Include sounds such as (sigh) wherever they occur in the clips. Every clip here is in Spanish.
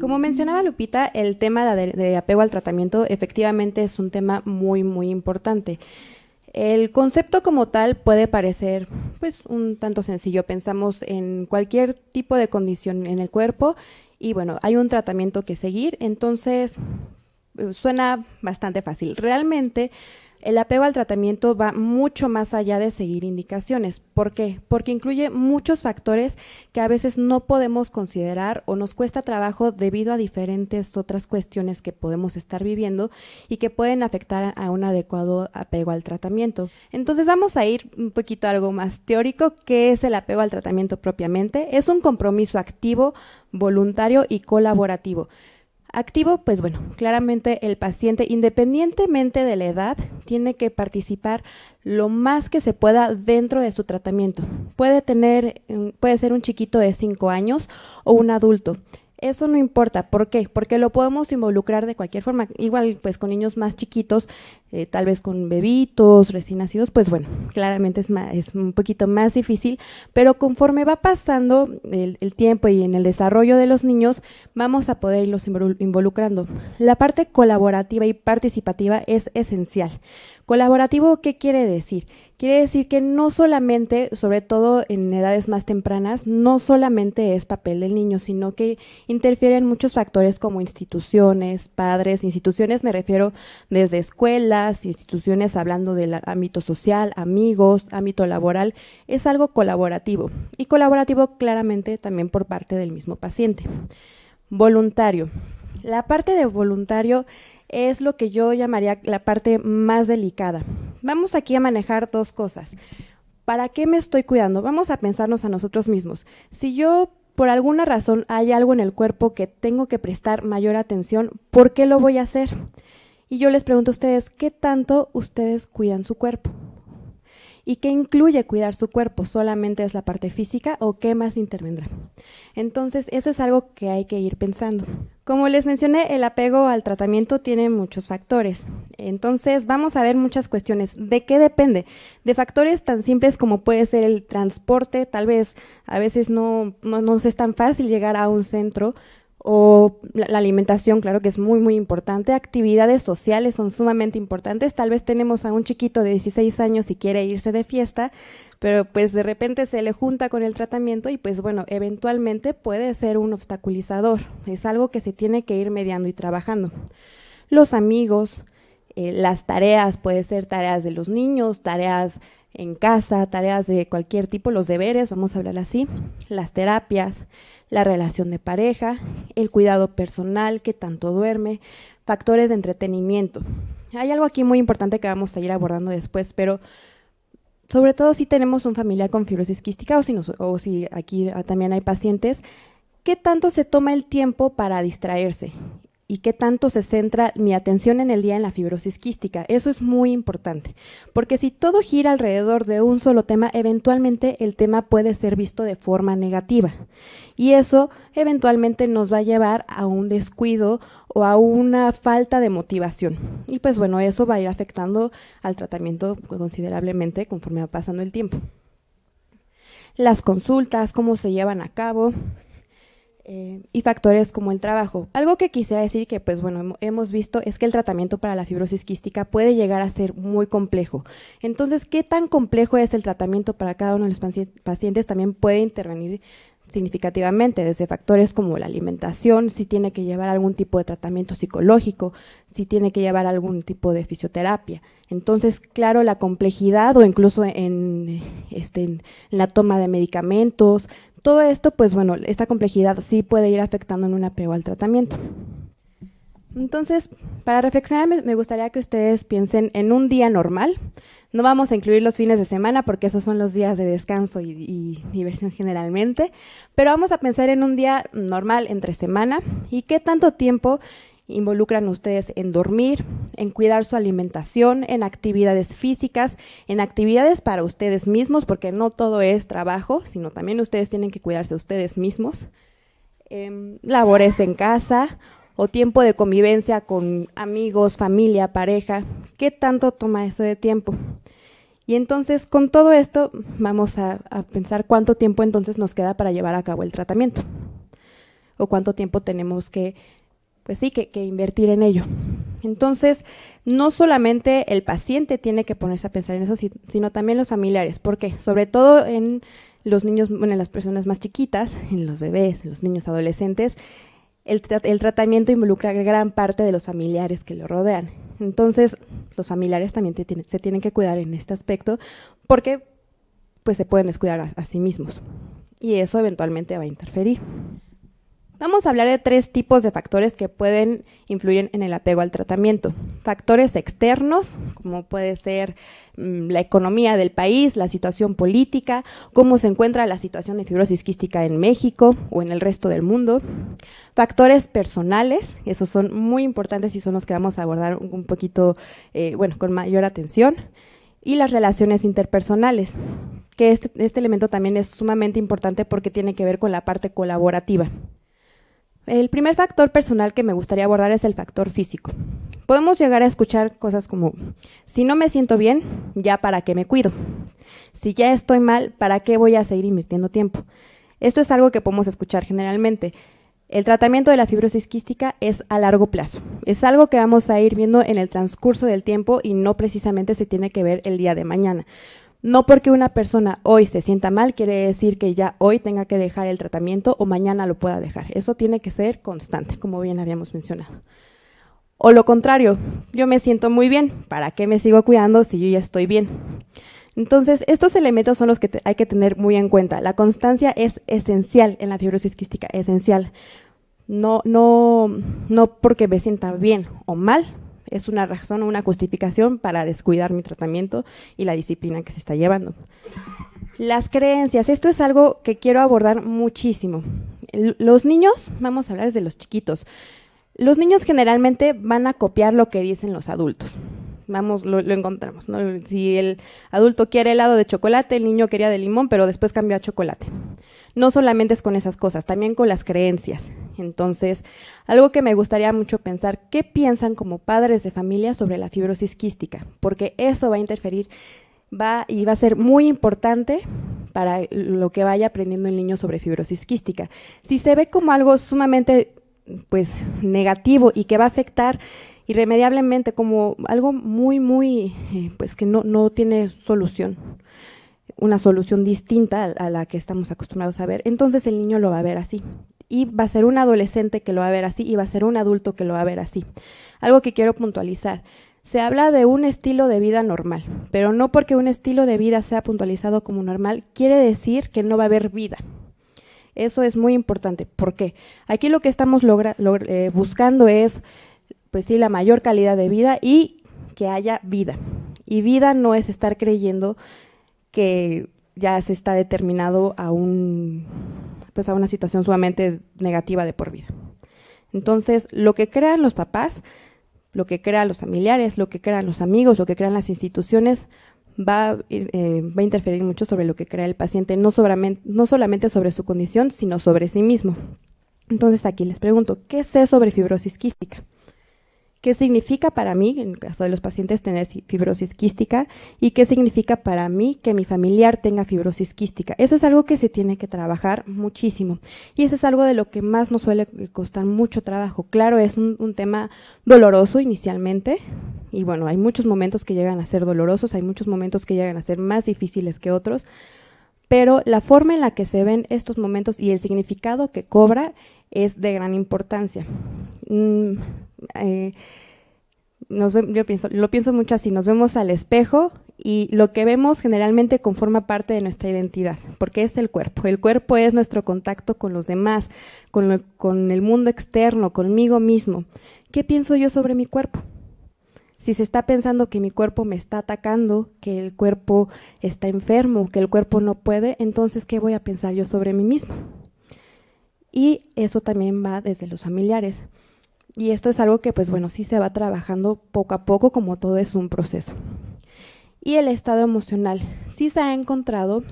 Como mencionaba Lupita, el tema de, apego al tratamiento efectivamente es un tema muy, muy importante. El concepto como tal puede parecer pues un tanto sencillo. Pensamos en cualquier tipo de condición en el cuerpo y bueno, hay un tratamiento que seguir. Entonces, eh, suena bastante fácil. Realmente el apego al tratamiento va mucho más allá de seguir indicaciones. ¿Por qué? Porque incluye muchos factores que a veces no podemos considerar o nos cuesta trabajo debido a diferentes otras cuestiones que podemos estar viviendo y que pueden afectar a un adecuado apego al tratamiento. Entonces vamos a ir un poquito a algo más teórico. ¿Qué es el apego al tratamiento propiamente? Es un compromiso activo, voluntario y colaborativo Activo, pues bueno, claramente el paciente, independientemente de la edad, tiene que participar lo más que se pueda dentro de su tratamiento. Puede tener, mm, puede ser un chiquito de 5 años o un adulto eso no importa. ¿Por qué? Porque lo podemos involucrar de cualquier forma. Igual, pues con niños más chiquitos, eh, tal vez con bebitos, recién nacidos, pues bueno, claramente es, más, un poquito más difícil, pero conforme va pasando el, el, tiempo y en el desarrollo de los niños, vamos a poder irlos involucrando. La parte colaborativa y participativa es esencial. Colaborativo, ¿qué quiere decir? Quiere decir que no solamente, sobre todo en edades más tempranas, no solamente es papel del niño, sino que interfieren muchos factores como instituciones, padres, instituciones, me refiero desde escuelas, instituciones hablando del ámbito social, amigos, ámbito laboral, es algo colaborativo y colaborativo claramente también por parte del mismo paciente. Voluntario. La parte de voluntario es lo que yo llamaría la parte más delicada. Vamos aquí a manejar dos cosas. ¿Para qué me estoy cuidando? Vamos a pensarnos a nosotros mismos. Si yo por alguna razón hay algo en el cuerpo que tengo que prestar mayor atención, ¿por qué lo voy a hacer? Y yo les pregunto a ustedes, ¿qué tanto ustedes cuidan su cuerpo? y qué incluye cuidar su cuerpo, solamente es la parte física o qué más intervendrá. Entonces, eso es algo que hay que ir pensando. Como les mencioné, el apego al tratamiento tiene muchos factores. Entonces, vamos a ver muchas cuestiones. ¿De qué depende? De factores tan simples como puede ser el transporte, tal vez a veces no, no, es tan fácil llegar a un centro, o la, alimentación, claro que es muy, muy importante. Actividades sociales son sumamente importantes. Tal vez tenemos a un chiquito de 16 años y quiere irse de fiesta, pero pues de repente se le junta con el tratamiento y pues bueno, eventualmente puede ser un obstaculizador. Es algo que se tiene que ir mediando y trabajando. Los amigos, eh, las tareas, puede ser tareas de los niños, tareas en casa, tareas de cualquier tipo, los deberes, vamos a hablar así, las terapias, la relación de pareja, el cuidado personal, que tanto duerme, factores de entretenimiento. Hay algo aquí muy importante que vamos a ir abordando después, pero sobre todo si tenemos un familiar con fibrosis quística o si, o si aquí también hay pacientes, ¿qué tanto se toma el tiempo para distraerse? y qué tanto se centra mi atención en el día en la fibrosis quística. Eso es muy importante, porque si todo gira alrededor de un solo tema, eventualmente el tema puede ser visto de forma negativa. Y eso eventualmente nos va a llevar a un descuido o a una falta de motivación. Y pues bueno, eso va a ir afectando al tratamiento considerablemente conforme va pasando el tiempo. Las consultas, cómo se llevan a cabo, eh, y factores como el trabajo. Algo que quisiera decir que, pues bueno, hemos visto es que el tratamiento para la fibrosis quística puede llegar a ser muy complejo. Entonces, ¿qué tan complejo es el tratamiento para cada uno de los pacientes? También puede intervenir significativamente, desde factores como la alimentación, si tiene que llevar algún tipo de tratamiento psicológico, si tiene que llevar algún tipo de fisioterapia. Entonces, claro, la complejidad o incluso en, este, en la toma de medicamentos, todo esto, pues bueno, esta complejidad sí puede ir afectando en un apego al tratamiento. Entonces, para reflexionar, me gustaría que ustedes piensen en un día normal. No vamos a incluir los fines de semana porque esos son los días de descanso y, diversión generalmente, pero vamos a pensar en un día normal entre semana y qué tanto tiempo involucran ustedes en dormir, en cuidar su alimentación, en actividades físicas, en actividades para ustedes mismos, porque no todo es trabajo, sino también ustedes tienen que cuidarse ustedes mismos, em, labores en casa o tiempo de convivencia con amigos, familia, pareja. ¿Qué tanto toma eso de tiempo? Y entonces con todo esto vamos a pensar cuánto tiempo entonces nos queda para llevar a cabo el tratamiento o cuánto tiempo tenemos que pues sí, que, que invertir en ello. Entonces, no solamente el paciente tiene que ponerse a pensar en eso, sino también los familiares. ¿Por qué? Sobre todo en los niños, en las personas más chiquitas, en los bebés, en los niños adolescentes, el, tratamiento involucra gran parte de los familiares que lo rodean. Entonces, los familiares también se tienen que cuidar en este aspecto porque pues, se pueden descuidar a sí mismos. Y eso eventualmente va a interferir. Vamos a hablar de tres tipos de factores que pueden influir en el apego al tratamiento. Factores externos, como puede ser mm, la economía del país, la situación política, cómo se encuentra la situación de fibrosis quística en México o en el resto del mundo. Factores personales, esos son muy importantes y son los que vamos a abordar un poquito, eh, bueno, con mayor atención. Y las relaciones interpersonales, que este, este elemento también es sumamente importante porque tiene que ver con la parte colaborativa. El primer factor personal que me gustaría abordar es el factor físico. Podemos llegar a escuchar cosas como, si no me siento bien, ya para qué me cuido. Si ya estoy mal, ¿para qué voy a seguir invirtiendo tiempo? Esto es algo que podemos escuchar generalmente. El tratamiento de la fibrosis quística es a largo plazo. Es algo que vamos a ir viendo en el transcurso del tiempo y no precisamente se tiene que ver el día de mañana. No porque una persona hoy se sienta mal quiere decir que ya hoy tenga que dejar el tratamiento o mañana lo pueda dejar. Eso tiene que ser constante, como bien habíamos mencionado. O lo contrario, yo me siento muy bien, ¿para qué me sigo cuidando si yo ya estoy bien? Entonces, estos elementos son los que hay que tener muy en cuenta. La constancia es esencial en la fibrosis quística, esencial. No, no, no porque me sienta bien o mal, es una razón o una justificación para descuidar mi tratamiento y la disciplina que se está llevando. Las creencias, esto es algo que quiero abordar muchísimo. Los niños, vamos a hablar desde los chiquitos, los niños generalmente van a copiar lo que dicen los adultos. Vamos, lo, encontramos. ¿no? Si el adulto quiere helado de chocolate, el niño quería de limón, pero después cambió a chocolate no solamente es con esas cosas, también con las creencias. Entonces, algo que me gustaría mucho pensar, ¿qué piensan como padres de familia sobre la fibrosis quística? Porque eso va a interferir va, y va a ser muy importante para lo que vaya aprendiendo el niño sobre fibrosis quística. Si se ve como algo sumamente pues negativo y que va a afectar irremediablemente como algo muy muy eh, pues que no, no tiene solución una solución distinta a la que estamos acostumbrados a ver, entonces el niño lo va a ver así. Y va a ser un adolescente que lo va a ver así y va a ser un adulto que lo va a ver así. Algo que quiero puntualizar. Se habla de un estilo de vida normal, pero no porque un estilo de vida sea puntualizado como normal, quiere decir que no va a haber vida. Eso es muy importante. ¿Por qué? Aquí lo que estamos eh, buscando es, pues sí, la mayor calidad de vida y que haya vida. Y vida no es estar creyendo que ya se está determinado a, un, pues, una situación sumamente negativa de por vida. Entonces, lo que crean los papás, lo que crean los familiares, lo que crean los amigos, lo que crean las instituciones, va, eh, a interferir mucho sobre lo que crea el paciente, no solamente sobre su condición, sino sobre sí mismo. Entonces, aquí les pregunto, ¿qué sé sobre fibrosis quística? qué significa para mí, en el caso de los pacientes, tener fibrosis quística y qué significa para mí que mi familiar tenga fibrosis quística. Eso es algo que se tiene que trabajar muchísimo y eso es algo de lo que más nos suele eh, costar mucho trabajo. Claro, es un, tema doloroso inicialmente y bueno, hay muchos momentos que llegan a ser dolorosos, hay muchos momentos que llegan a ser más difíciles que otros, pero la forma en la que se ven estos momentos y el significado que cobra es de gran importancia. Mm, eh, lo pienso mucho así, nos vemos al espejo y lo que vemos generalmente conforma parte de nuestra identidad, porque es el cuerpo. El cuerpo es nuestro contacto con los demás, con, con el mundo externo, conmigo mismo. ¿Qué pienso yo sobre mi cuerpo? si se está pensando que mi cuerpo me está atacando, que el cuerpo está enfermo, que el cuerpo no puede, entonces, ¿qué voy a pensar yo sobre mí mismo? Y eso también va desde los familiares. Y esto es algo que, pues bueno, sí se va trabajando poco a poco, como todo es un proceso. Y el estado emocional. Sí se ha encontrado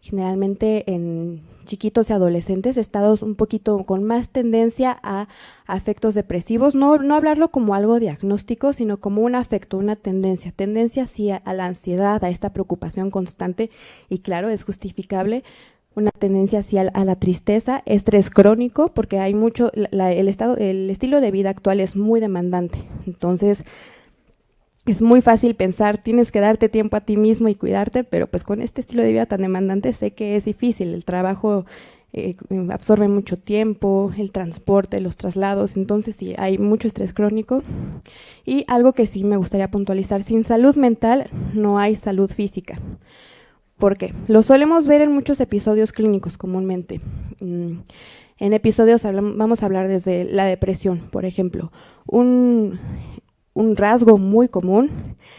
generalmente en chiquitos y adolescentes estados un poquito con más tendencia a afectos depresivos. No, no hablarlo como algo diagnóstico, sino como un afecto, una tendencia. Tendencia sí a la ansiedad, a esta preocupación constante. Y claro, es justificable, una tendencia hacia a la tristeza, estrés crónico, porque hay mucho, el, estado, el estilo de vida actual es muy demandante. Entonces, es muy fácil pensar, tienes que darte tiempo a ti mismo y cuidarte, pero pues con este estilo de vida tan demandante sé que es difícil, el trabajo eh, absorbe mucho tiempo, el transporte, los traslados, entonces sí, hay mucho estrés crónico. Y algo que sí me gustaría puntualizar, sin salud mental no hay salud física. ¿Por qué? Lo solemos ver en muchos episodios clínicos comúnmente. Mm, en episodios vamos a hablar desde la depresión, por ejemplo. Un, rasgo muy común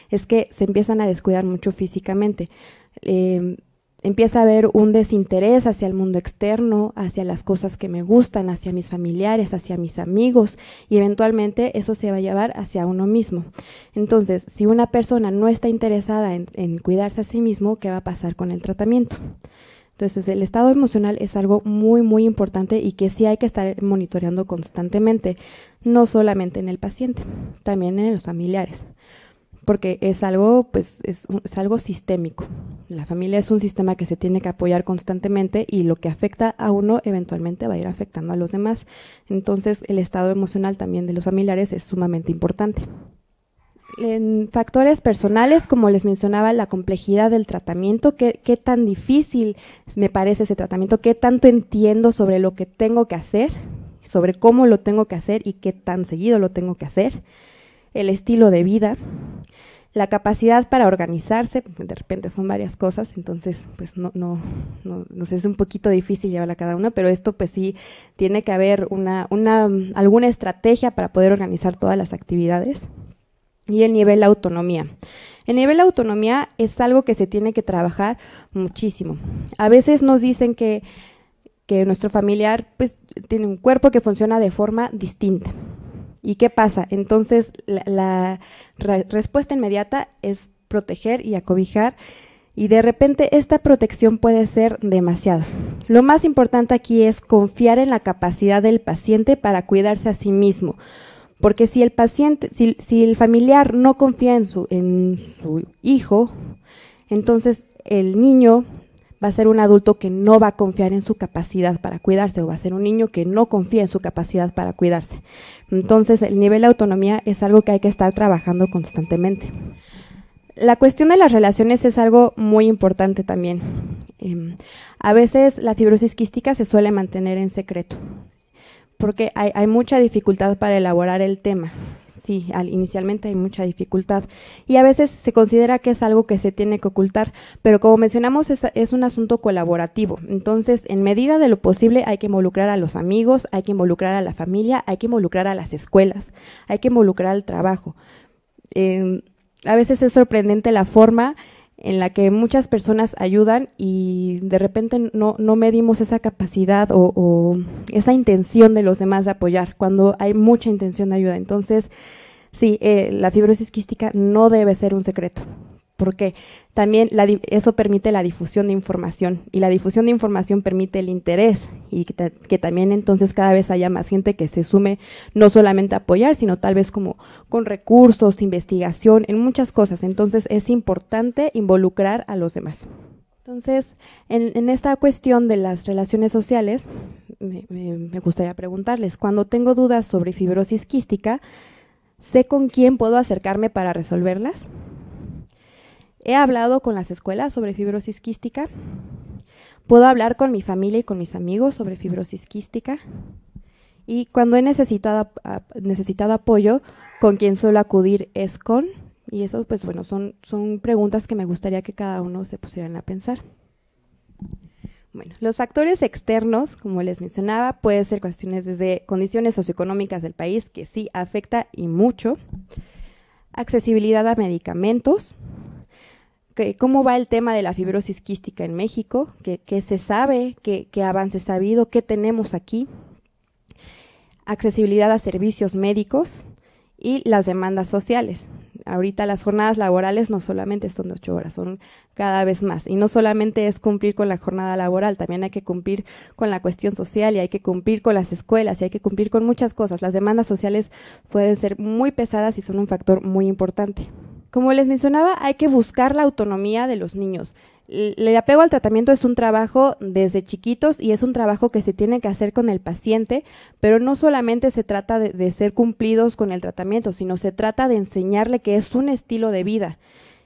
es que se empiezan a descuidar mucho físicamente. Em, empieza a haber un desinterés hacia el mundo externo, hacia las cosas que me gustan, hacia mis familiares, hacia mis amigos y eventualmente eso se va a llevar hacia uno mismo. Entonces, si una persona no está interesada en, en cuidarse a sí mismo, ¿qué va a pasar con el tratamiento? Entonces, el estado emocional es algo muy, muy importante y que sí hay que estar monitoreando constantemente, no solamente en el paciente, también en los familiares, porque es algo, pues, es, es algo sistémico. La familia es un sistema que se tiene que apoyar constantemente y lo que afecta a uno eventualmente va a ir afectando a los demás. Entonces el estado emocional también de los familiares es sumamente importante. En factores personales, como les mencionaba, la complejidad del tratamiento, qué, tan difícil me parece ese tratamiento, qué tanto entiendo sobre lo que tengo que hacer, sobre cómo lo tengo que hacer y qué tan seguido lo tengo que hacer, el estilo de vida, la capacidad para organizarse, de repente son varias cosas, entonces pues no, no, es un poquito difícil llevarla cada una, pero esto pues sí tiene que haber una, alguna estrategia para poder organizar todas las actividades. Y el nivel de autonomía. El nivel de autonomía es algo que se tiene que trabajar muchísimo. A veces nos dicen que que nuestro familiar pues tiene un cuerpo que funciona de forma distinta. ¿Y qué pasa? Entonces, la, respuesta inmediata es proteger y acobijar y de repente esta protección puede ser demasiado. Lo más importante aquí es confiar en la capacidad del paciente para cuidarse a sí mismo, porque si el paciente, si, el familiar no confía en su hijo, entonces el niño va a ser un adulto que no va a confiar en su capacidad para cuidarse o va a ser un niño que no confía en su capacidad para cuidarse. Entonces, el nivel de autonomía es algo que hay que estar trabajando constantemente. La cuestión de las relaciones es algo muy importante también. Em, a veces la fibrosis quística se suele mantener en secreto porque hay mucha dificultad para elaborar el tema sí, inicialmente hay mucha dificultad y a veces se considera que es algo que se tiene que ocultar, pero como mencionamos es, un asunto colaborativo, entonces en medida de lo posible hay que involucrar a los amigos, hay que involucrar a la familia, hay que involucrar a las escuelas, hay que involucrar al trabajo. Eh, a veces es sorprendente la forma en la que muchas personas ayudan y de repente no, no medimos esa capacidad o, esa intención de los demás de apoyar, cuando hay mucha intención de ayuda. Entonces, sí, eh, la fibrosis quística no debe ser un secreto porque también eso permite la difusión de información y la difusión de información permite el interés y que, también entonces cada vez haya más gente que se sume no solamente a apoyar, sino tal vez como con recursos, investigación, en muchas cosas. Entonces es importante involucrar a los demás. Entonces, en, esta cuestión de las relaciones sociales, me gustaría preguntarles, cuando tengo dudas sobre fibrosis quística, ¿sé con quién puedo acercarme para resolverlas? He hablado con las escuelas sobre fibrosis quística. Puedo hablar con mi familia y con mis amigos sobre fibrosis quística. Y cuando he necesitado, apoyo, con quien suelo acudir es con. Y eso, pues bueno, son, son preguntas que me gustaría que cada uno se pusieran a pensar. Bueno, los factores externos, como les mencionaba, pueden ser cuestiones desde condiciones socioeconómicas del país, que sí afecta y mucho, accesibilidad a medicamentos, cómo va el tema de la fibrosis quística en México, qué, se sabe, qué, qué avances ha habido, qué tenemos aquí, accesibilidad a servicios médicos y las demandas sociales. Ahorita las jornadas laborales no solamente son de ocho horas, son cada vez más. Y no solamente es cumplir con la jornada laboral, también hay que cumplir con la cuestión social y hay que cumplir con las escuelas y hay que cumplir con muchas cosas. Las demandas sociales pueden ser muy pesadas y son un factor muy importante. Como les mencionaba, hay que buscar la autonomía de los niños. El apego al tratamiento es un trabajo desde chiquitos y es un trabajo que se tiene que hacer con el paciente, pero no solamente se trata de, ser cumplidos con el tratamiento, sino se trata de enseñarle que es un estilo de vida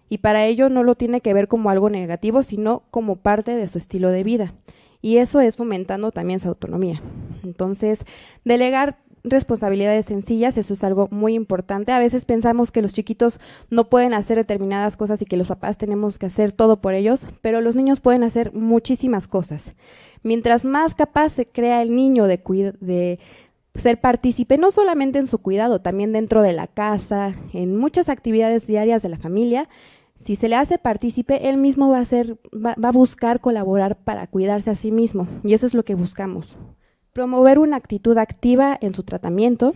y para ello no lo tiene que ver como algo negativo, sino como parte de su estilo de vida. Y eso es fomentando también su autonomía. Entonces, delegar responsabilidades sencillas, eso es algo muy importante. A veces pensamos que los chiquitos no pueden hacer determinadas cosas y que los papás tenemos que hacer todo por ellos, pero los niños pueden hacer muchísimas cosas. Mientras más capaz se crea el niño de, de ser partícipe no solamente en su cuidado, también dentro de la casa, en muchas actividades diarias de la familia, si se le hace partícipe, él mismo va a, ser, va a buscar colaborar para cuidarse a sí mismo. Y eso es lo que buscamos, promover una actitud activa en su tratamiento,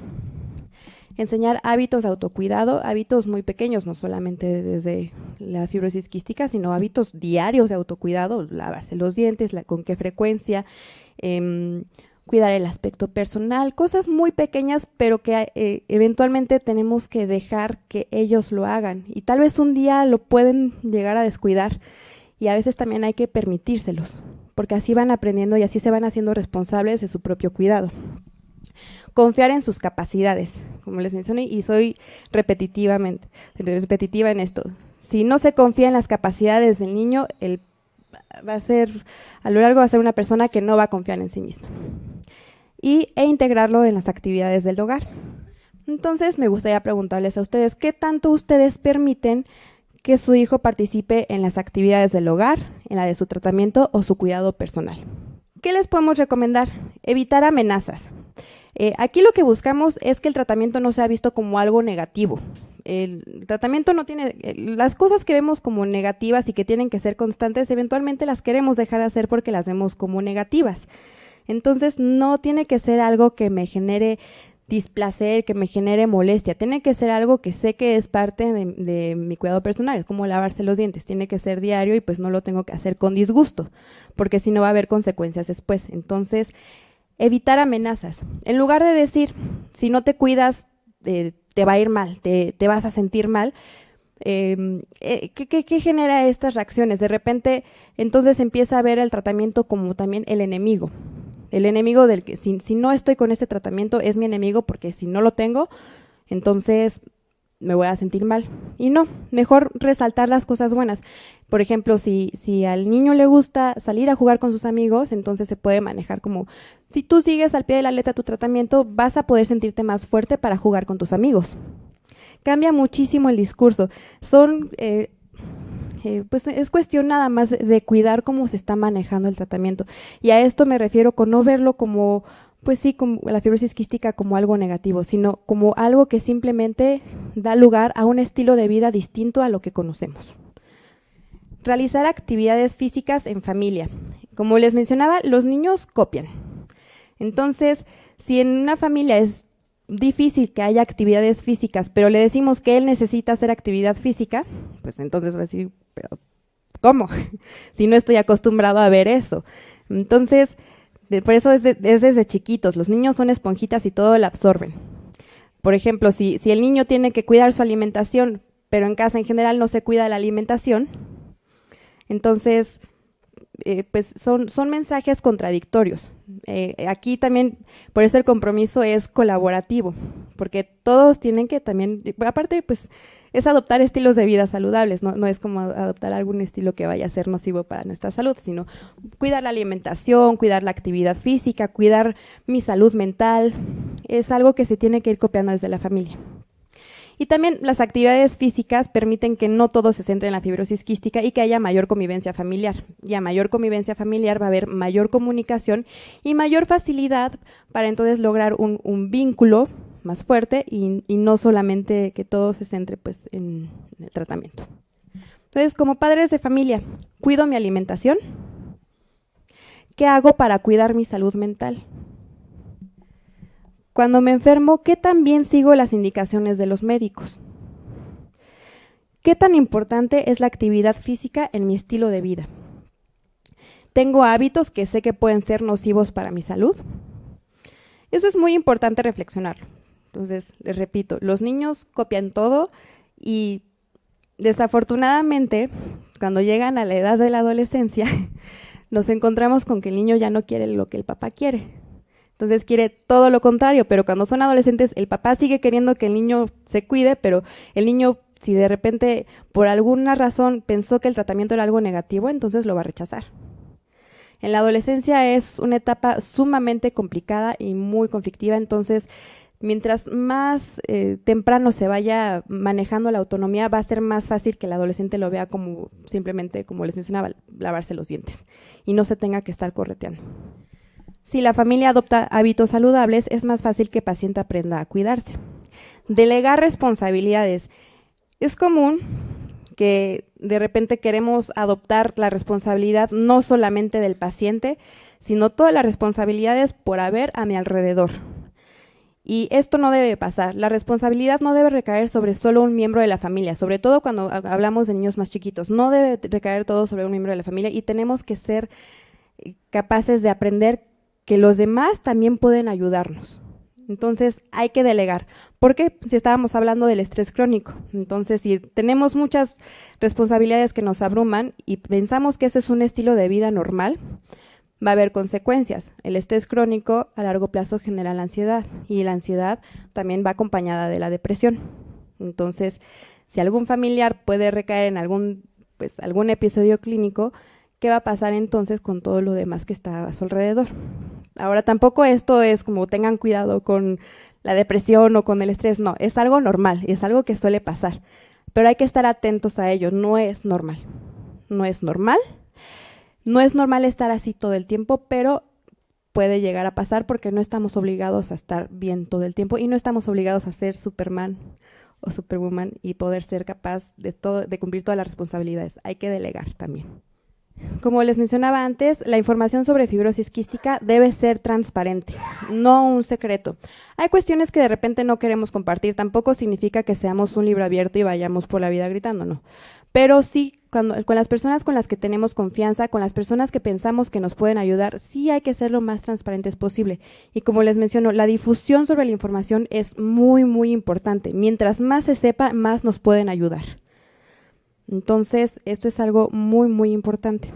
enseñar hábitos de autocuidado, hábitos muy pequeños, no solamente desde la fibrosis quística, sino hábitos diarios de autocuidado, lavarse los dientes, la, con qué frecuencia, em, cuidar el aspecto personal, cosas muy pequeñas, pero que eh, eventualmente tenemos que dejar que ellos lo hagan. Y tal vez un día lo pueden llegar a descuidar y a veces también hay que permitírselos porque así van aprendiendo y así se van haciendo responsables de su propio cuidado. Confiar en sus capacidades, como les mencioné, y soy repetitivamente, repetitiva en esto. Si no se confía en las capacidades del niño, él va a ser, a lo largo va a ser una persona que no va a confiar en sí misma. Y, e integrarlo en las actividades del hogar. Entonces, me gustaría preguntarles a ustedes, ¿qué tanto ustedes permiten que su hijo participe en las actividades del hogar, en la de su tratamiento o su cuidado personal. ¿Qué les podemos recomendar? Evitar amenazas. Eh, aquí lo que buscamos es que el tratamiento no sea visto como algo negativo. El tratamiento no tiene, eh, las cosas que vemos como negativas y que tienen que ser constantes, eventualmente las queremos dejar de hacer porque las vemos como negativas. Entonces no tiene que ser algo que me genere displacer, que me genere molestia. Tiene que ser algo que sé que es parte de, mi cuidado personal, es como lavarse los dientes, tiene que ser diario y pues no lo tengo que hacer con disgusto, porque si no va a haber consecuencias después. Entonces, evitar amenazas. En lugar de decir, si no te cuidas, eh, te va a ir mal, te, vas a sentir mal, em, eh, qué, genera estas reacciones? De repente, entonces empieza a ver el tratamiento como también el enemigo. El enemigo del que, si, no estoy con ese tratamiento, es mi enemigo porque si no lo tengo, entonces me voy a sentir mal. Y no, mejor resaltar las cosas buenas. Por ejemplo, si, si al niño le gusta salir a jugar con sus amigos, entonces se puede manejar como, si tú sigues al pie de la letra tu tratamiento, vas a poder sentirte más fuerte para jugar con tus amigos. Cambia muchísimo el discurso. Son eh, eh, pues es cuestión nada más de cuidar cómo se está manejando el tratamiento. Y a esto me refiero con no verlo como, pues sí, como la fibrosis quística como algo negativo, sino como algo que simplemente da lugar a un estilo de vida distinto a lo que conocemos. Realizar actividades físicas en familia. Como les mencionaba, los niños copian. Entonces, si en una familia es difícil que haya actividades físicas, pero le decimos que él necesita hacer actividad física, pues entonces va a decir, pero ¿cómo? (laughs) si no estoy acostumbrado a ver eso. Entonces, por eso es, desde chiquitos, los niños son esponjitas y todo lo absorben. Por ejemplo, si, si el niño tiene que cuidar su alimentación, pero en casa en general no se cuida la alimentación, entonces eh, pues son, mensajes contradictorios. Eh, aquí también, por eso el compromiso es colaborativo, porque todos tienen que también, aparte, pues es adoptar estilos de vida saludables, no, no es como adoptar algún estilo que vaya a ser nocivo para nuestra salud, sino cuidar la alimentación, cuidar la actividad física, cuidar mi salud mental, es algo que se tiene que ir copiando desde la familia. Y también las actividades físicas permiten que no todo se centre en la fibrosis quística y que haya mayor convivencia familiar. Y a mayor convivencia familiar va a haber mayor comunicación y mayor facilidad para entonces lograr un, vínculo más fuerte y, no solamente que todo se centre pues, en el tratamiento. Entonces, como padres de familia, ¿cuido mi alimentación? ¿Qué hago para cuidar mi salud mental? Cuando me enfermo, ¿qué tan bien sigo las indicaciones de los médicos? ¿Qué tan importante es la actividad física en mi estilo de vida? ¿Tengo hábitos que sé que pueden ser nocivos para mi salud? Eso es muy importante reflexionar. Entonces, les repito, los niños copian todo y desafortunadamente, cuando llegan a la edad de la adolescencia, (laughs) nos encontramos con que el niño ya no quiere lo que el papá quiere entonces quiere todo lo contrario, pero cuando son adolescentes el papá sigue queriendo que el niño se cuide, pero el niño si de repente por alguna razón pensó que el tratamiento era algo negativo, entonces lo va a rechazar. En la adolescencia es una etapa sumamente complicada y muy conflictiva, entonces mientras más eh, temprano se vaya manejando la autonomía, va a ser más fácil que el adolescente lo vea como simplemente, como les mencionaba, lavarse los dientes y no se tenga que estar correteando. Si la familia adopta hábitos saludables, es más fácil que el paciente aprenda a cuidarse. Delegar responsabilidades. Es común que de repente queremos adoptar la responsabilidad no solamente del paciente, sino todas las responsabilidades por haber a mi alrededor. Y esto no debe pasar. La responsabilidad no debe recaer sobre solo un miembro de la familia, sobre todo cuando hablamos de niños más chiquitos. No debe recaer todo sobre un miembro de la familia y tenemos que ser eh, capaces de aprender que los demás también pueden ayudarnos. Entonces hay que delegar. ¿Por qué? si estábamos hablando del estrés crónico, entonces si tenemos muchas responsabilidades que nos abruman y pensamos que eso es un estilo de vida normal, va a haber consecuencias. El estrés crónico a largo plazo genera la ansiedad y la ansiedad también va acompañada de la depresión. Entonces, si algún familiar puede recaer en algún pues, algún episodio clínico, ¿qué va a pasar entonces con todo lo demás que está a su alrededor? Ahora tampoco esto es como tengan cuidado con la depresión o con el estrés, no, es algo normal, y es algo que suele pasar, pero hay que estar atentos a ello, no es normal, no es normal, no es normal estar así todo el tiempo, pero puede llegar a pasar porque no estamos obligados a estar bien todo el tiempo y no estamos obligados a ser Superman o Superwoman y poder ser capaz de, todo, de cumplir todas las responsabilidades, hay que delegar también. Como les mencionaba antes, la información sobre fibrosis quística debe ser transparente, no un secreto. Hay cuestiones que de repente no queremos compartir, tampoco significa que seamos un libro abierto y vayamos por la vida gritando, no. Pero sí, con las personas con las que tenemos confianza, con las personas que pensamos que nos pueden ayudar, sí hay que ser lo más transparentes posible. Y como les menciono, la difusión sobre la información es muy, muy importante. Mientras más se sepa, más nos pueden ayudar. Entonces, esto es algo muy, muy importante.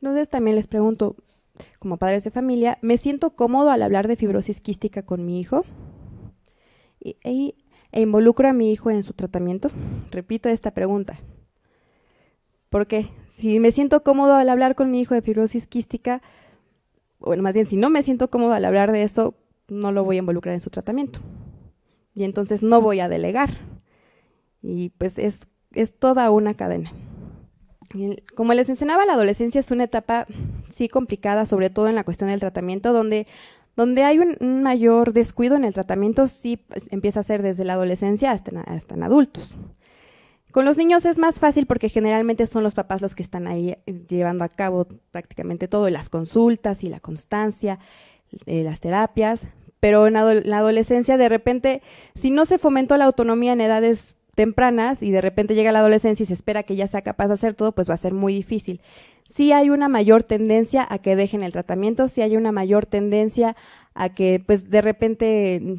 Entonces, también les pregunto, como padres de familia, ¿me siento cómodo al hablar de fibrosis quística con mi hijo? E, involucro a mi hijo en su tratamiento? Repito esta pregunta. Porque si me siento cómodo al hablar con mi hijo de fibrosis quística, bueno, más bien, si no me siento cómodo al hablar de eso, no lo voy a involucrar en su tratamiento. Y entonces no voy a delegar. Y pues es es toda una cadena. Como les mencionaba, la adolescencia es una etapa sí complicada, sobre todo en la cuestión del tratamiento, donde, donde hay un, mayor descuido en el tratamiento, sí pues, empieza a ser desde la adolescencia hasta, hasta adultos. Con los niños es más fácil porque generalmente son los papás los que están ahí eh, llevando a cabo prácticamente todo, las consultas y la constancia, eh, las terapias, pero en la adolescencia de repente, si no se fomentó la autonomía en edades tempranas y de repente llega la adolescencia y se espera que ya sea capaz de hacer todo, pues va a ser muy difícil. Sí hay una mayor tendencia a que dejen el tratamiento, sí hay una mayor tendencia a que pues de repente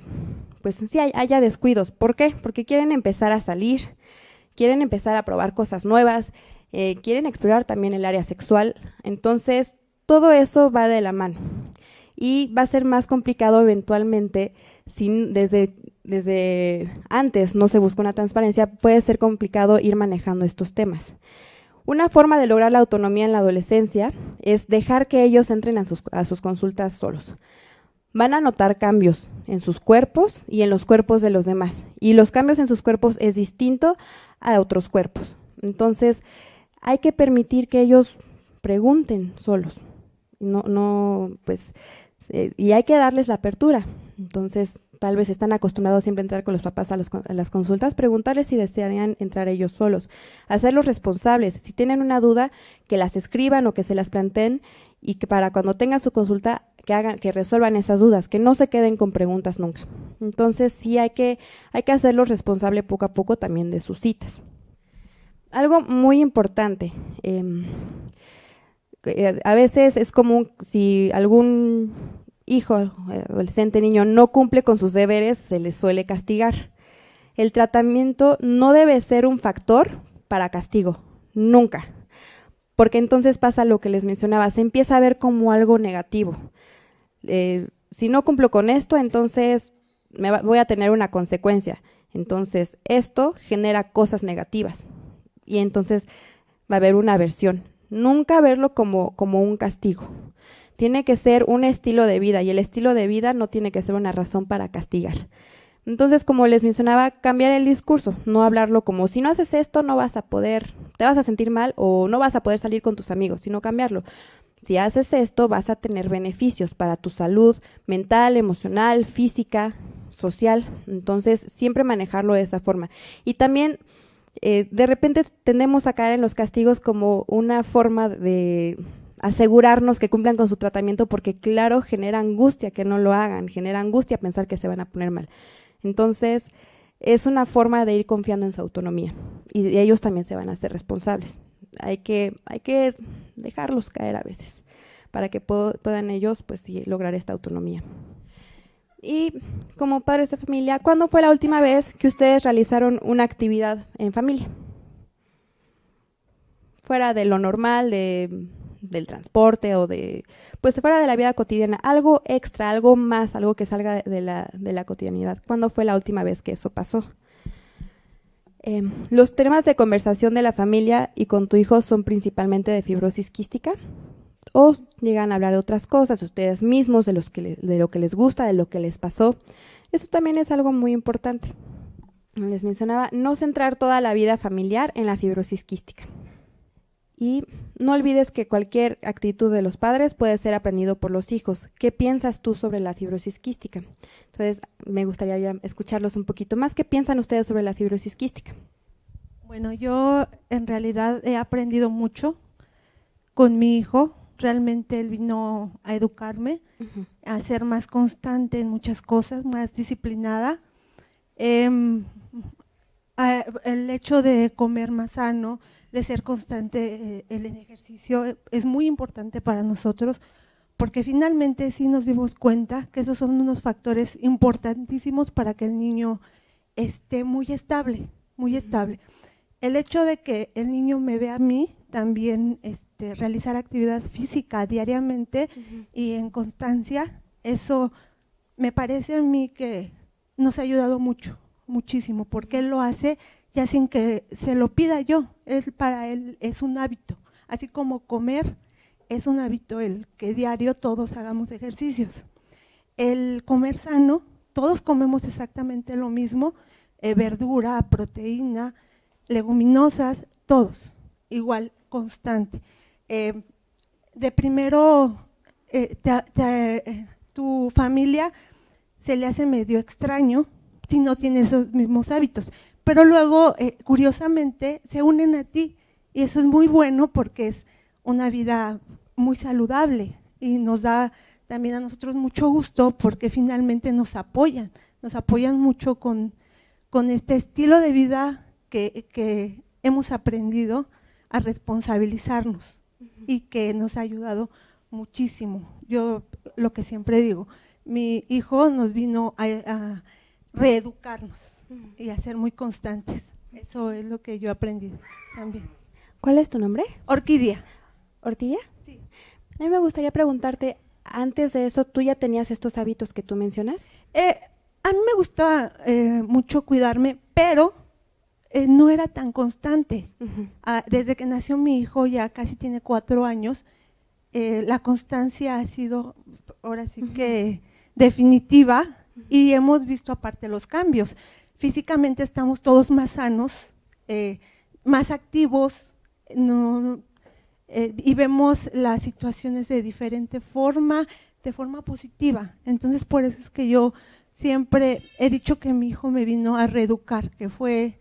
pues sí haya descuidos. ¿Por qué? Porque quieren empezar a salir, quieren empezar a probar cosas nuevas, eh, quieren explorar también el área sexual. Entonces, todo eso va de la mano. Y va a ser más complicado eventualmente sin desde desde antes no se buscó una transparencia, puede ser complicado ir manejando estos temas. Una forma de lograr la autonomía en la adolescencia es dejar que ellos entren a sus, consultas solos. Van a notar cambios en sus cuerpos y en los cuerpos de los demás. Y los cambios en sus cuerpos es distinto a otros cuerpos. Entonces, hay que permitir que ellos pregunten solos. No, no, pues, eh, y hay que darles la apertura. Entonces, tal vez están acostumbrados siempre a entrar con los papás a, las consultas, preguntarles si desearían entrar ellos solos, hacerlos responsables. Si tienen una duda, que las escriban o que se las planteen y que para cuando tengan su consulta que hagan, que resuelvan esas dudas, que no se queden con preguntas nunca. Entonces sí hay que, hay que hacerlos responsable poco a poco también de sus citas. Algo muy importante. Em, eh, a veces es común si algún hijo, adolescente, niño, no cumple con sus deberes, se les suele castigar. El tratamiento no debe ser un factor para castigo, nunca, porque entonces pasa lo que les mencionaba, se empieza a ver como algo negativo. Eh, si no cumplo con esto, entonces me voy a tener una consecuencia. Entonces, esto genera cosas negativas y entonces va a haber una aversión. Nunca verlo como, como un castigo. Tiene que ser un estilo de vida y el estilo de vida no tiene que ser una razón para castigar. Entonces, como les mencionaba, cambiar el discurso, no hablarlo como si no haces esto no vas a poder, te vas a sentir mal o no vas a poder salir con tus amigos, sino cambiarlo. Si haces esto vas a tener beneficios para tu salud mental, emocional, física, social. Entonces, siempre manejarlo de esa forma. Y también, eh, de repente tendemos a caer en los castigos como una forma de, asegurarnos que cumplan con su tratamiento porque claro, genera angustia que no lo hagan, genera angustia pensar que se van a poner mal. Entonces, es una forma de ir confiando en su autonomía y, ellos también se van a ser responsables. Hay que, hay que dejarlos caer a veces para que puedan ellos pues, lograr esta autonomía. Y como padres de familia, ¿cuándo fue la última vez que ustedes realizaron una actividad en familia? Fuera de lo normal, de del transporte o de, pues fuera de la vida cotidiana, algo extra, algo más, algo que salga de la, de la cotidianidad. ¿Cuándo fue la última vez que eso pasó? Em, los temas de conversación de la familia y con tu hijo son principalmente de fibrosis quística o llegan a hablar de otras cosas, ustedes mismos, de, los que de lo que les gusta, de lo que les pasó. Eso también es algo muy importante. Les mencionaba, no centrar toda la vida familiar en la fibrosis quística. Y no olvides que cualquier actitud de los padres puede ser aprendido por los hijos. ¿Qué piensas tú sobre la fibrosis quística? Entonces, me gustaría escucharlos un poquito más. ¿Qué piensan ustedes sobre la fibrosis quística? Bueno, yo en realidad he aprendido mucho con mi hijo. Realmente él vino a educarme, a ser más constante en muchas cosas, más disciplinada. Em, el hecho de comer más sano, de ser constante eh, el ejercicio eh, es muy importante para nosotros porque finalmente sí nos dimos cuenta que esos son unos factores importantísimos para que el niño esté muy estable, muy estable. El hecho de que el niño me vea a mí también este, realizar actividad física diariamente y en constancia, eso me parece a mí que nos ha ayudado mucho, muchísimo, porque él lo hace ya sin que se lo pida yo, es para él es un hábito, así como comer es un hábito el que diario todos hagamos ejercicios. El comer sano, todos comemos exactamente lo mismo, eh, verdura, proteína, leguminosas, todos, igual, constante. Eh, de primero, eh, tu familia se le hace medio extraño si no tiene esos mismos hábitos pero luego, eh, curiosamente, se unen a ti. Y eso es muy bueno porque es una vida muy saludable y nos da también a nosotros mucho gusto porque finalmente nos apoyan, nos apoyan mucho con, con este estilo de vida que, hemos aprendido a responsabilizarnos y que nos ha ayudado muchísimo. Yo lo que siempre digo, mi hijo nos vino a reeducarnos, y a ser muy constantes. Eso es lo que yo aprendí también. ¿Cuál es tu nombre? Orquídea. ¿Orquídea? Sí. A mí me gustaría preguntarte, antes de eso, ¿tú ya tenías estos hábitos que tú mencionas? Eh, a mí me gusta eh, mucho cuidarme, pero eh, no era tan constante. Ah, desde que nació mi hijo, ya casi tiene cuatro años, la constancia ha sido, ahora sí que, definitiva y hemos visto aparte los cambios físicamente estamos todos más sanos, eh, más activos eh, y vemos las situaciones de diferente forma, de forma positiva. Entonces por eso es que yo siempre he dicho que mi hijo me vino a reeducar, que fue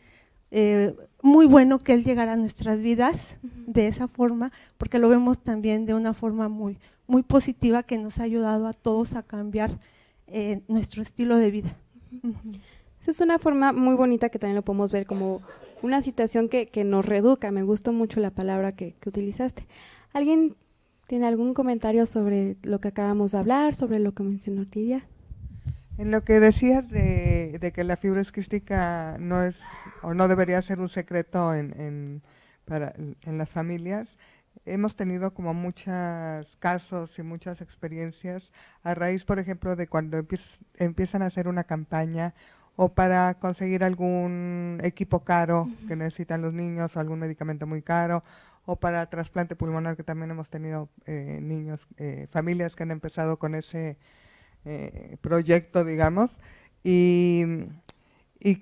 eh, muy bueno que él llegara a nuestras vidas de esa forma, porque lo vemos también de una forma muy, positiva que nos ha ayudado a todos a cambiar nuestro estilo de vida. Esa es una forma muy bonita que también lo podemos ver como una situación que, que nos reduca. Me gustó mucho la palabra que, utilizaste. ¿Alguien tiene algún comentario sobre lo que acabamos de hablar, sobre lo que mencionó Tidia? En lo que decías de, que la fibra esquística no es o no debería ser un secreto en, en las familias, hemos tenido como muchos casos y muchas experiencias a raíz, por ejemplo, de cuando empiezan a hacer una campaña o para conseguir algún equipo caro que necesitan los niños, o algún medicamento muy caro, o para trasplante pulmonar, que también hemos tenido eh, niños, eh, familias que han empezado con ese eh, proyecto, digamos, y,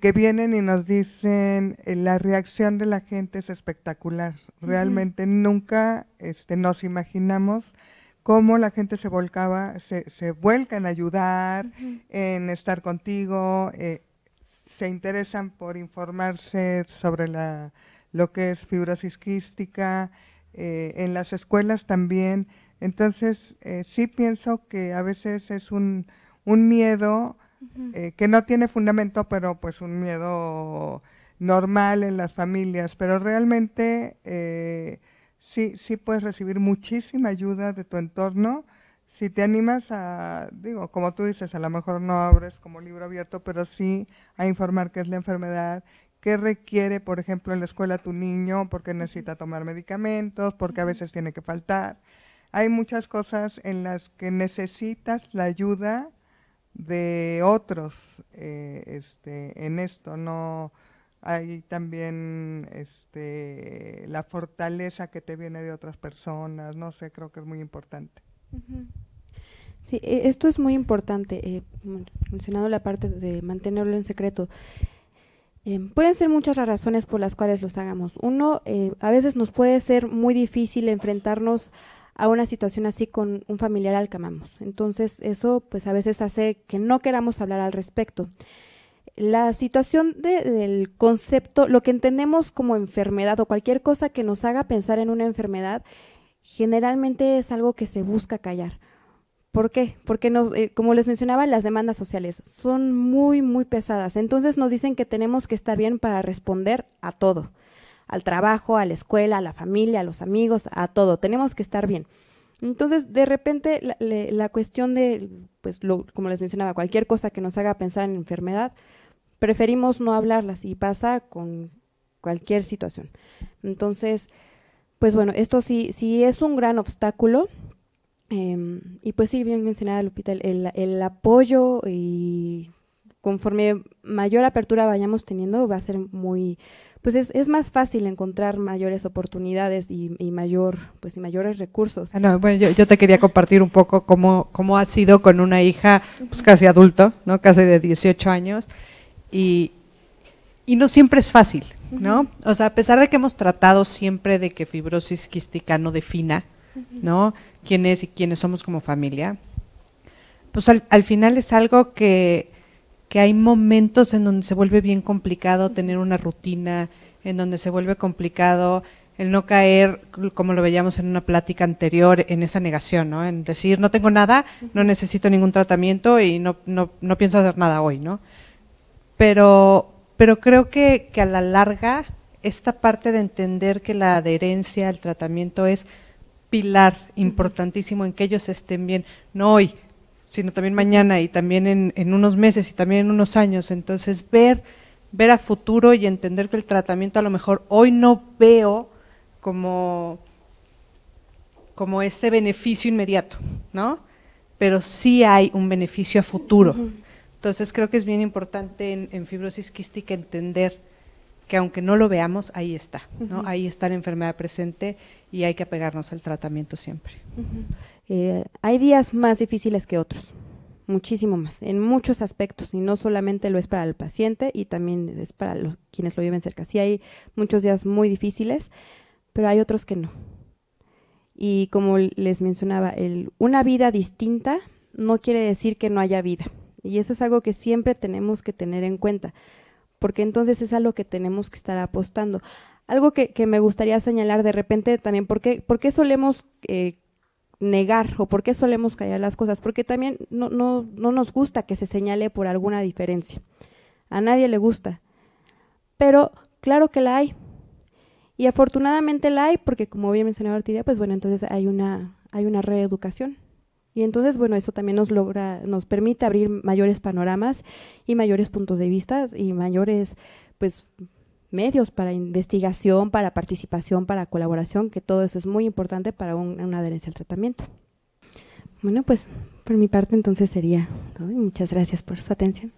que vienen y nos dicen, la reacción de la gente es espectacular, realmente nunca este, nos imaginamos cómo la gente se volcaba, se, vuelca en ayudar, en estar contigo, eh, se interesan por informarse sobre la, lo que es fibrosis quística, eh, en las escuelas también. Entonces, eh, sí pienso que a veces es un, miedo que no tiene fundamento, pero pues un miedo normal en las familias, pero realmente sí, sí puedes recibir muchísima ayuda de tu entorno. Si te animas a, digo, como tú dices, a lo mejor no abres como libro abierto, pero sí a informar qué es la enfermedad, qué requiere, por ejemplo, en la escuela tu niño, porque necesita tomar medicamentos, porque a veces tiene que faltar. Hay muchas cosas en las que necesitas la ayuda de otros eh, este, en esto, no hay también este, la fortaleza que te viene de otras personas, no sé, creo que es muy importante. Sí, eh, esto es muy importante, eh, mencionando la parte de mantenerlo en secreto. Em, pueden ser muchas las razones por las cuales los hagamos. Uno, eh, a veces nos puede ser muy difícil enfrentarnos a una situación así con un familiar al que amamos. Entonces, eso pues a veces hace que no queramos hablar al respecto la situación de, del concepto, lo que entendemos como enfermedad o cualquier cosa que nos haga pensar en una enfermedad, generalmente es algo que se busca callar. ¿Por qué? Porque, nos, eh, como les mencionaba, las demandas sociales son muy, muy pesadas. Entonces nos dicen que tenemos que estar bien para responder a todo, al trabajo, a la escuela, a la familia, a los amigos, a todo. Tenemos que estar bien. Entonces, de repente, la, cuestión de, pues, lo, como les mencionaba, cualquier cosa que nos haga pensar en enfermedad, preferimos no hablarlas y pasa con cualquier situación. Entonces, pues bueno, esto sí, sí es un gran obstáculo. Em, y pues sí, bien mencionada Lupita, el, el, apoyo y conforme mayor apertura vayamos teniendo va a ser muy, pues es, más fácil encontrar mayores oportunidades y, mayor, pues y mayores recursos. Ah, bueno, yo, yo, te quería compartir un poco cómo, cómo ha sido con una hija pues casi adulto, ¿no? casi de 18 años y, no siempre es fácil, ¿no? O sea, a pesar de que hemos tratado siempre de que fibrosis quística no defina, ¿no? Quién es y quiénes somos como familia, pues al, final es algo que, que, hay momentos en donde se vuelve bien complicado tener una rutina, en donde se vuelve complicado el no caer, como lo veíamos en una plática anterior, en esa negación, ¿no? En decir, no tengo nada, no necesito ningún tratamiento y no, no pienso hacer nada hoy, ¿no? pero, pero creo que, a la larga esta parte de entender que la adherencia al tratamiento es pilar importantísimo en que ellos estén bien, no hoy, sino también mañana y también en, unos meses y también en unos años. Entonces, ver, ver a futuro y entender que el tratamiento a lo mejor hoy no veo como, como ese beneficio inmediato, ¿no? Pero sí hay un beneficio a futuro. Entonces creo que es bien importante en, fibrosis quística entender que aunque no lo veamos, ahí está, ¿no? Ahí está la enfermedad presente y hay que apegarnos al tratamiento siempre. Eh, hay días más difíciles que otros, muchísimo más, en muchos aspectos, y no solamente lo es para el paciente y también es para los, quienes lo viven cerca. Sí hay muchos días muy difíciles, pero hay otros que no. Y como les mencionaba, el, una vida distinta no quiere decir que no haya vida. Y eso es algo que siempre tenemos que tener en cuenta, porque entonces es algo que tenemos que estar apostando. Algo que, me gustaría señalar de repente también, ¿por qué, solemos eh, negar o por qué solemos callar las cosas? Porque también no, no, no nos gusta que se señale por alguna diferencia. A nadie le gusta. Pero claro que la hay. Y afortunadamente la hay porque, como bien mencionaba Artidia, pues bueno, entonces hay una, hay una reeducación y entonces, bueno, eso también nos logra, nos permite abrir mayores panoramas y mayores puntos de vista y mayores, pues, medios para investigación, para participación, para colaboración, que todo eso es muy importante para una adherencia al tratamiento. Bueno, pues por mi parte entonces sería todo muchas gracias por su atención.